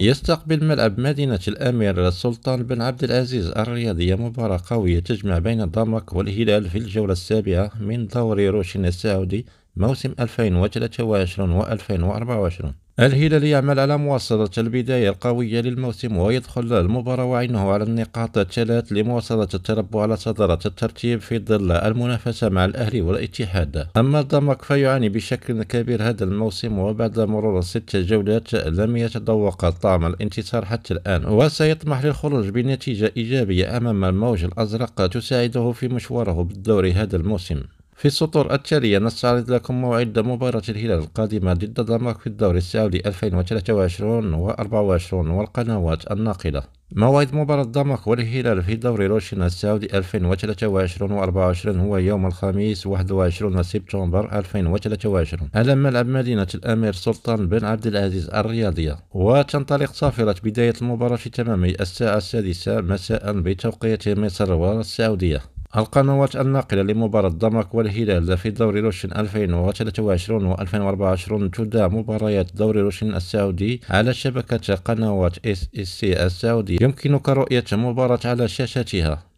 يستقبل ملعب مدينة الأمير سلطان بن عبد العزيز الرياضية مباراة قوية تجمع بين الضمك والهلال في الجولة السابعة من دوري روشن السعودي موسم 2023 و 2024 الهلال يعمل على مواصلة البداية القوية للموسم ويدخل المباراة وعينه على النقاط الثلاث لمواصلة التربع على صدارة الترتيب في ظل المنافسة مع الأهلي والاتحاد أما الضمك فيعاني بشكل كبير هذا الموسم وبعد مرور ست جولات لم يتذوق طعم الانتصار حتى الآن وسيطمح للخروج بنتيجة إيجابية أمام الموج الأزرق تساعده في مشواره بالدوري هذا الموسم في السطور التالية نستعرض لكم موعد مباراة الهلال القادمة ضد دمك في الدوري السعودي 2023 و 24 والقنوات الناقلة موعد مباراة دمك والهلال في دوري روشن السعودي 2023 و 24 هو يوم الخميس 21 سبتمبر 2023 على ملعب مدينة الأمير سلطان بن عبد العزيز الرياضية وتنطلق صافرة بداية المباراة في تمام الساعة السادسة مساء بتوقيت مصر والسعودية القنوات الناقلة لمباراة دمك والهلال في دوري روشن 2023 و 2024 تدعى مباريات دوري روشن السعودي على شبكة قنوات اس اس سي السعودية يمكنك رؤية مباراة على شاشتها